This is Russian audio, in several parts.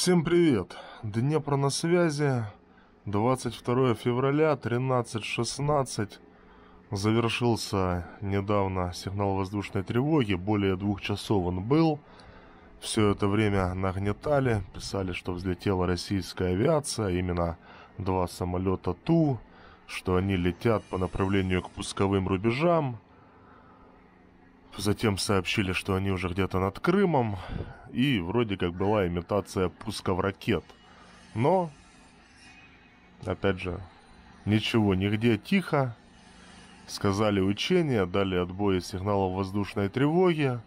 Всем привет! Днепр на связи. 22 февраля, 13.16. Завершился недавно сигнал воздушной тревоги. Более двух часов он был. Все это время нагнетали. Писали, что взлетела российская авиация. А именно два самолета Ту. Что они летят по направлению к пусковым рубежам. Затем сообщили, что они уже где-то над Крымом, и вроде как была имитация пусков ракет. Но, опять же, ничего, нигде тихо. Сказали учения, дали отбои сигналов воздушной тревоги.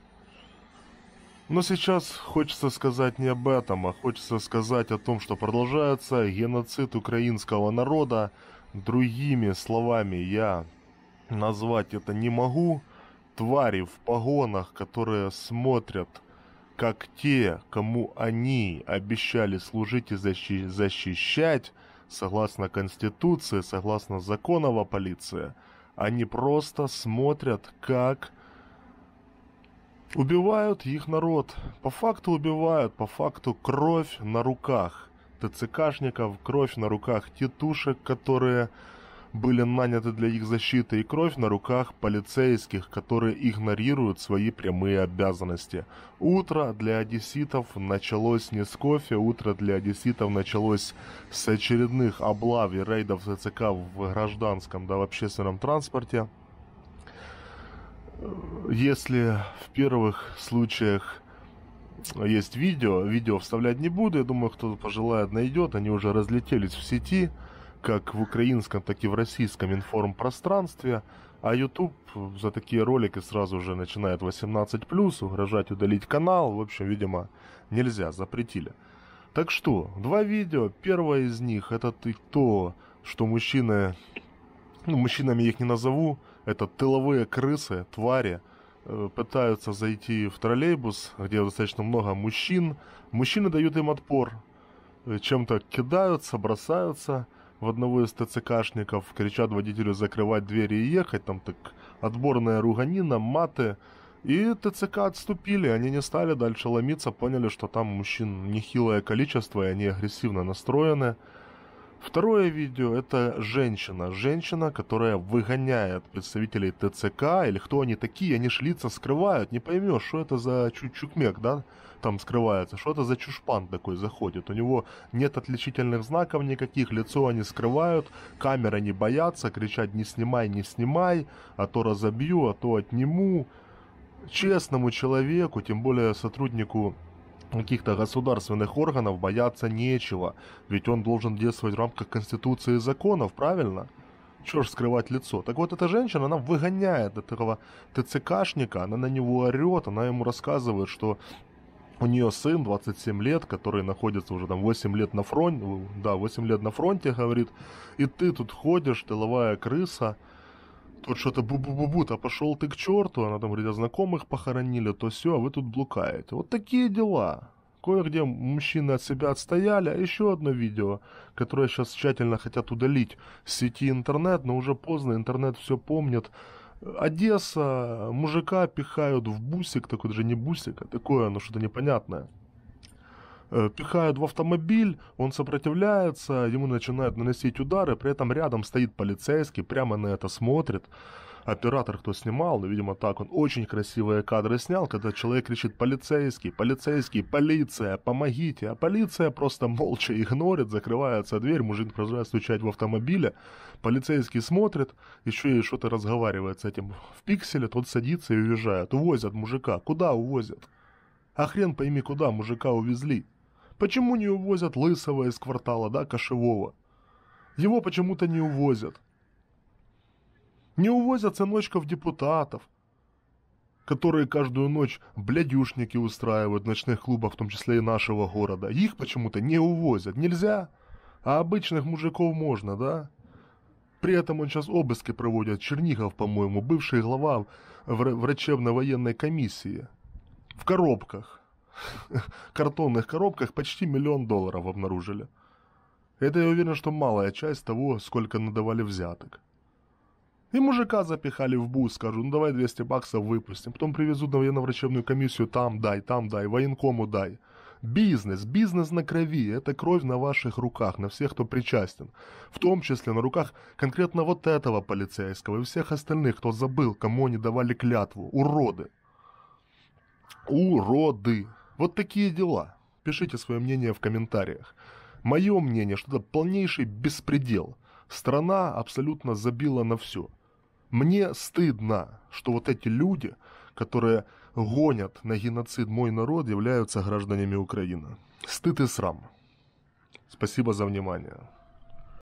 Но сейчас хочется сказать не об этом, а хочется сказать о том, что продолжается геноцид украинского народа. Другими словами я назвать это не могу, твари в погонах, которые смотрят, как те, кому они обещали служить и защи- защищать, согласно Конституции, согласно законам о полиции, они просто смотрят, как убивают их народ. По факту убивают, по факту кровь на руках ТЦКшников, кровь на руках тетушек, которые были наняты для их защиты и кровь на руках полицейских, которые игнорируют свои прямые обязанности. Утро для одесситов началось не с кофе, утро для одесситов началось с очередных облав и рейдов ЦЦК в гражданском, да в общественном транспорте. Если в первых случаях есть видео, видео вставлять не буду, я думаю, кто пожелает найдет, они уже разлетелись в сети – как в украинском, так и в российском информпространстве, а YouTube за такие ролики сразу же начинает 18+, угрожать удалить канал, в общем, видимо, нельзя, запретили. Так что, два видео, первое из них это то, что мужчины, ну, мужчинами их не назову, это тыловые крысы, твари, э, пытаются зайти в троллейбус, где достаточно много мужчин. Мужчины дают им отпор, э, чем-то кидаются, бросаются – в одного из ТЦКшников, кричат водителю закрывать двери и ехать, там так отборная руганина, маты. И ТЦК отступили, они не стали дальше ломиться, поняли, что там мужчин нехилое количество, и они агрессивно настроены. Второе видео – это женщина. Женщина, которая выгоняет представителей ТЦК, или кто они такие, они ж лица скрывают, не поймешь, что это за чучукмек, да? там скрывается, что это за чушпан такой заходит, у него нет отличительных знаков никаких, лицо они скрывают, камеры не боятся, кричат не снимай, не снимай, а то разобью, а то отниму. Честному человеку, тем более сотруднику каких-то государственных органов бояться нечего, ведь он должен действовать в рамках Конституции и законов, правильно? Чего ж скрывать лицо? Так вот, эта женщина, она выгоняет этого ТЦКшника, она на него орет, она ему рассказывает, что у нее сын, 27 лет, который находится уже там 8 лет на фронте, э, да, 8 лет на фронте, говорит, и ты тут ходишь, тыловая крыса, тут что-то бу-бу-бу-бу, то пошел ты к черту, она там, говорит, знакомых похоронили, то все, а вы тут блукаете. Вот такие дела. Кое-где мужчины от себя отстояли, а еще одно видео, которое сейчас тщательно хотят удалить с сети интернет, но уже поздно, интернет все помнит, Одесса, мужика пихают в бусик, такой даже не бусик, а такое, ну что-то непонятное. Э, пихают в автомобиль, он сопротивляется, ему начинают наносить удары, при этом рядом стоит полицейский, прямо на это смотрит оператор, кто снимал, ну, видимо, так он очень красивые кадры снял, когда человек кричит «полицейский, полицейский, полиция, помогите!» А полиция просто молча игнорит, закрывается дверь, мужик продолжает стучать в автомобиле, полицейский смотрит, еще и что-то разговаривает с этим в пикселе, тот садится и уезжает. Увозят мужика. Куда увозят? А хрен пойми, куда мужика увезли. Почему не увозят Лысого из квартала, да, Кошевого? Его почему-то не увозят. Не увозят сыночков депутатов, которые каждую ночь блядюшники устраивают в ночных клубах, в том числе и нашего города. Их почему-то не увозят. Нельзя. А обычных мужиков можно, да? При этом он сейчас обыски проводит. Чернигов, по-моему, бывший глава врачебно-военной комиссии. В коробках. Картонных коробках почти миллион долларов обнаружили. Это, я уверен, что малая часть того, сколько надавали взяток. И мужика запихали в бус, скажу, ну давай 200 баксов выпустим. Потом привезут на военно-врачебную комиссию, там дай, там дай, военкому дай. Бизнес, бизнес на крови, это кровь на ваших руках, на всех, кто причастен. В том числе на руках конкретно вот этого полицейского и всех остальных, кто забыл, кому они давали клятву. Уроды. Уроды. Вот такие дела. Пишите свое мнение в комментариях. Мое мнение, что это полнейший беспредел. Страна абсолютно забила на все. Мне стыдно, что вот эти люди, которые гонят на геноцид мой народ, являются гражданами Украины. Стыд и срам. Спасибо за внимание.